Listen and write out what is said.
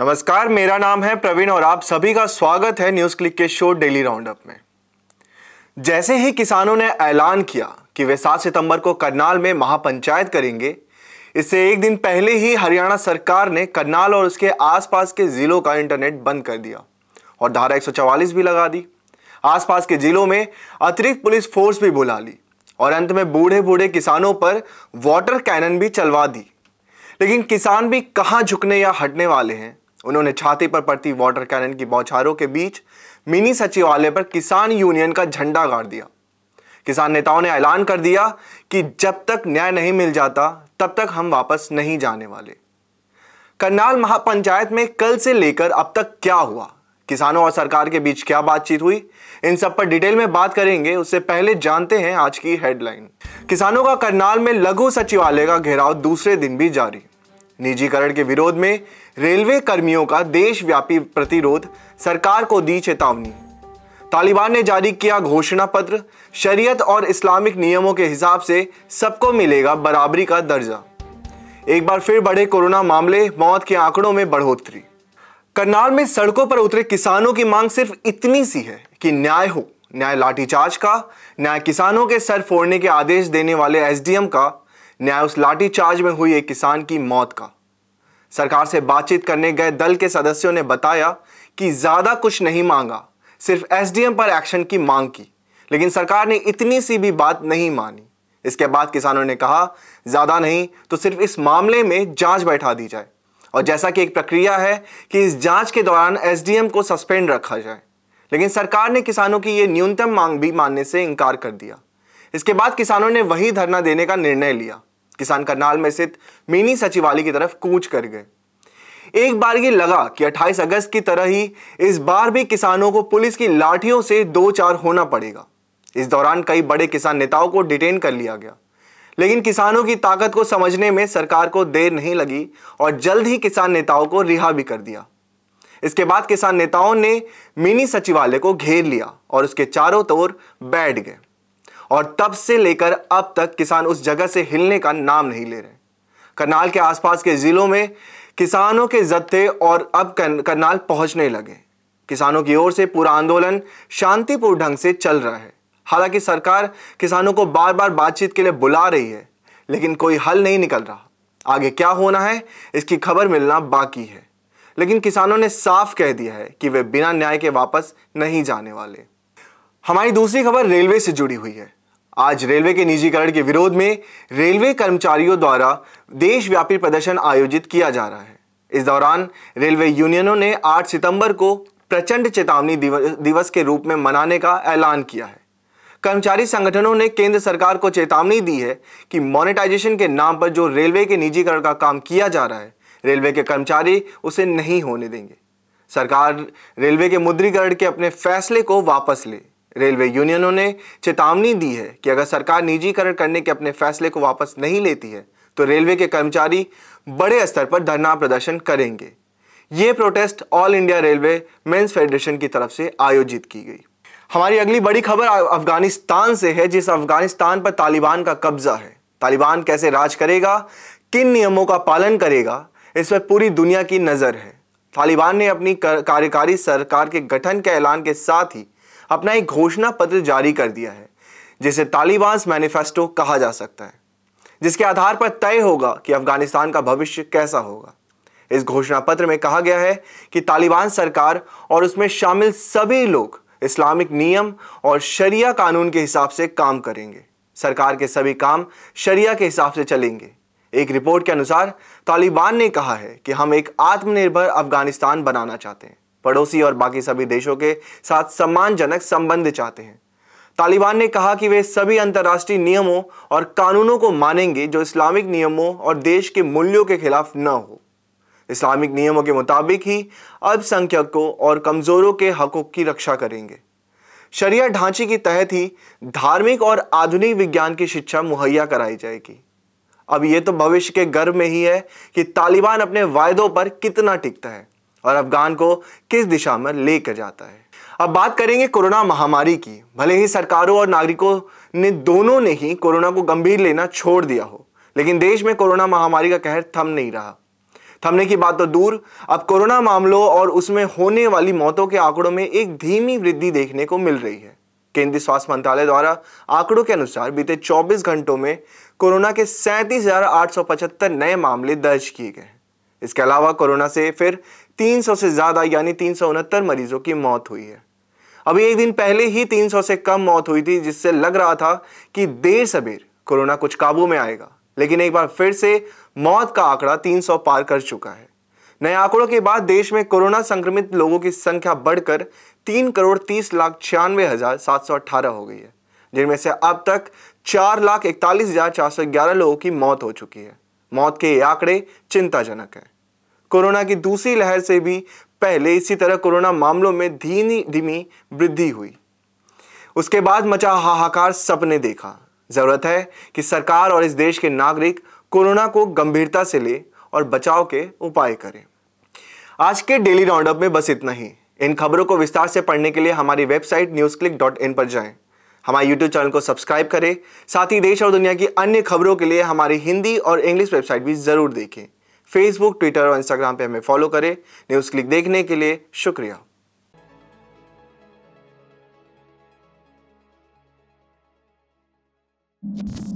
नमस्कार मेरा नाम है प्रवीण और आप सभी का स्वागत है न्यूज क्लिक के शो डेली राउंडअप में जैसे ही किसानों ने ऐलान किया कि वे 7 सितंबर को करनाल में महापंचायत करेंगे इससे एक दिन पहले ही हरियाणा सरकार ने करनाल और उसके आसपास के जिलों का इंटरनेट बंद कर दिया और धारा एक भी लगा दी आसपास के जिलों में अतिरिक्त पुलिस फोर्स भी बुला ली और अंत में बूढ़े बूढ़े किसानों पर वाटर कैनन भी चलवा दी लेकिन किसान भी कहाँ झुकने या हटने वाले हैं उन्होंने छाती पर पड़ती वाटर कैनन की बौछारों के बीच मिनी सचिवालय पर किसान यूनियन का झंडा गाड़ दिया किसान नेताओं ने ऐलान कर दिया कि जब तक न्याय नहीं मिल जाता तब तक हम वापस नहीं जाने वाले करनाल महापंचायत में कल से लेकर अब तक क्या हुआ किसानों और सरकार के बीच क्या बातचीत हुई इन सब पर डिटेल में बात करेंगे उससे पहले जानते हैं आज की हेडलाइन किसानों का करनाल में लघु सचिवालय का घेराव दूसरे दिन भी जारी निजीकरण के विरोध में रेलवे कर्मियों का देशव्यापी प्रतिरोध सरकार को दी चेतावनी तालिबान ने जारी किया घोषणा पत्र शरीयत और इस्लामिक नियमों के हिसाब से सबको मिलेगा बराबरी का दर्जा एक बार फिर बढ़े कोरोना मामले मौत के आंकड़ों में बढ़ोतरी करनाल में सड़कों पर उतरे किसानों की मांग सिर्फ इतनी सी है कि न्याय हो न्याय लाठीचार्ज का न्याय किसानों के सर फोड़ने के आदेश देने वाले एसडीएम का न्याय उस लाठीचार्ज में हुई एक किसान की मौत का सरकार से बातचीत करने गए दल के सदस्यों ने बताया कि ज़्यादा कुछ नहीं मांगा सिर्फ एसडीएम पर एक्शन की मांग की लेकिन सरकार ने इतनी सी भी बात नहीं मानी इसके बाद किसानों ने कहा ज़्यादा नहीं तो सिर्फ इस मामले में जांच बैठा दी जाए और जैसा कि एक प्रक्रिया है कि इस जांच के दौरान एसडीएम को सस्पेंड रखा जाए लेकिन सरकार ने किसानों की यह न्यूनतम मांग भी मानने से इनकार कर दिया इसके बाद किसानों ने वही धरना देने का निर्णय लिया किसान करनाल में स्थित मिनी सचिवालय की तरफ कूच कर गए एक बार ये लगा कि 28 अगस्त की तरह ही इस बार भी किसानों को पुलिस की लाठियों से दो चार होना पड़ेगा इस दौरान कई बड़े किसान नेताओं को डिटेन कर लिया गया लेकिन किसानों की ताकत को समझने में सरकार को देर नहीं लगी और जल्द ही किसान नेताओं को रिहा भी कर दिया इसके बाद किसान नेताओं ने मिनी सचिवालय को घेर लिया और उसके चारों तौर बैठ गए और तब से लेकर अब तक किसान उस जगह से हिलने का नाम नहीं ले रहे करनाल के आसपास के ज़िलों में किसानों के जत्थे और अब करनाल पहुंचने लगे किसानों की ओर से पूरा आंदोलन शांतिपूर्ण ढंग से चल रहा है हालांकि सरकार किसानों को बार बार बातचीत के लिए बुला रही है लेकिन कोई हल नहीं निकल रहा आगे क्या होना है इसकी खबर मिलना बाकी है लेकिन किसानों ने साफ कह दिया है कि वे बिना न्याय के वापस नहीं जाने वाले हमारी दूसरी खबर रेलवे से जुड़ी हुई है आज रेलवे के निजीकरण के विरोध में रेलवे कर्मचारियों द्वारा देशव्यापी प्रदर्शन आयोजित किया जा रहा है इस दौरान रेलवे यूनियनों ने 8 सितंबर को प्रचंड चेतावनी दिवस के रूप में मनाने का ऐलान किया है कर्मचारी संगठनों ने केंद्र सरकार को चेतावनी दी है कि मोनेटाइजेशन के नाम पर जो रेलवे के निजीकरण का काम किया जा रहा है रेलवे के कर्मचारी उसे नहीं होने देंगे सरकार रेलवे के मुद्रीकरण के अपने फैसले को वापस ले रेलवे यूनियनों ने चेतावनी दी है कि अगर सरकार निजीकरण करने के अपने फैसले को वापस नहीं लेती है तो रेलवे के कर्मचारी बड़े स्तर पर धरना प्रदर्शन करेंगे ये protest all India railway men's federation की तरफ से आयोजित की गई हमारी अगली बड़ी खबर अफगानिस्तान से है जिस अफगानिस्तान पर तालिबान का कब्जा है तालिबान कैसे राज करेगा किन नियमों का पालन करेगा इस पर पूरी दुनिया की नज़र है तालिबान ने अपनी कार्यकारी सरकार के गठन के ऐलान के साथ ही अपना एक घोषणा पत्र जारी कर दिया है जिसे तालिबान मैनिफेस्टो कहा जा सकता है जिसके आधार पर तय होगा कि अफगानिस्तान का भविष्य कैसा होगा इस घोषणा पत्र में कहा गया है कि तालिबान सरकार और उसमें शामिल सभी लोग इस्लामिक नियम और शरिया कानून के हिसाब से काम करेंगे सरकार के सभी काम शरिया के हिसाब से चलेंगे एक रिपोर्ट के अनुसार तालिबान ने कहा है कि हम एक आत्मनिर्भर अफगानिस्तान बनाना चाहते हैं पड़ोसी और बाकी सभी देशों के साथ सम्मानजनक संबंध चाहते हैं तालिबान ने कहा कि वे सभी अंतर्राष्ट्रीय नियमों और कानूनों को मानेंगे जो इस्लामिक नियमों और देश के मूल्यों के खिलाफ न हो इस्लामिक नियमों के मुताबिक ही अल्पसंख्यकों और कमज़ोरों के हकों की रक्षा करेंगे शरिया ढांचे के तहत ही धार्मिक और आधुनिक विज्ञान की शिक्षा मुहैया कराई जाएगी अब ये तो भविष्य के गर्भ में ही है कि तालिबान अपने वायदों पर कितना टिकता है और अफगान को किस दिशा में लेकर जाता है अब बात करेंगे कोरोना महामारी की भले ही सरकारों और नागरिकों ने दोनों ने ही कोरोना को गंभीर लेना छोड़ दिया हो लेकिन देश में कोरोना महामारी का कहर थम नहीं रहा थमने की बात तो दूर अब कोरोना मामलों और उसमें होने वाली मौतों के आंकड़ों में एक धीमी वृद्धि देखने को मिल रही है केंद्रीय स्वास्थ्य मंत्रालय द्वारा आंकड़ों के अनुसार बीते 24 घंटों में कोरोना के सैंतीस नए मामले दर्ज किए गए हैं इसके अलावा कोरोना से फिर 300 से ज़्यादा यानी तीन मरीजों की मौत हुई है अभी एक दिन पहले ही 300 से कम मौत हुई थी जिससे लग रहा था कि देर सबेर कोरोना कुछ काबू में आएगा लेकिन एक बार फिर से मौत का आंकड़ा 300 पार कर चुका है नए आंकड़ों के बाद देश में कोरोना संक्रमित लोगों की संख्या बढ़कर तीन करोड़ तीस लाख छियानवे हजार सात सौ अट्ठारह हो गई है जिनमें से अब तक चार लाख इकतालीस हजार चार सौ ग्यारह लोगों की मौत हो चुकी है मौत के ये आंकड़े चिंताजनक हैं कोरोना की दूसरी लहर से भी पहले इसी तरह कोरोना मामलों में धीमी धीमी वृद्धि हुई उसके बाद मचा हाहाकार सबने देखा ज़रूरत है कि सरकार और इस देश के नागरिक कोरोना को गंभीरता से ले और बचाव के उपाय करें आज के डेली राउंडअप में बस इतना ही इन खबरों को विस्तार से पढ़ने के लिए हमारी website news click dot in पर जाएं हमारे यूट्यूब चैनल को सब्सक्राइब करें साथ ही देश और दुनिया की अन्य खबरों के लिए हमारी हिंदी और इंग्लिश वेबसाइट भी ज़रूर देखें फेसबुक ट्विटर और इंस्टाग्राम पर हमें फॉलो करें न्यूज़ क्लिक देखने के लिए शुक्रिया you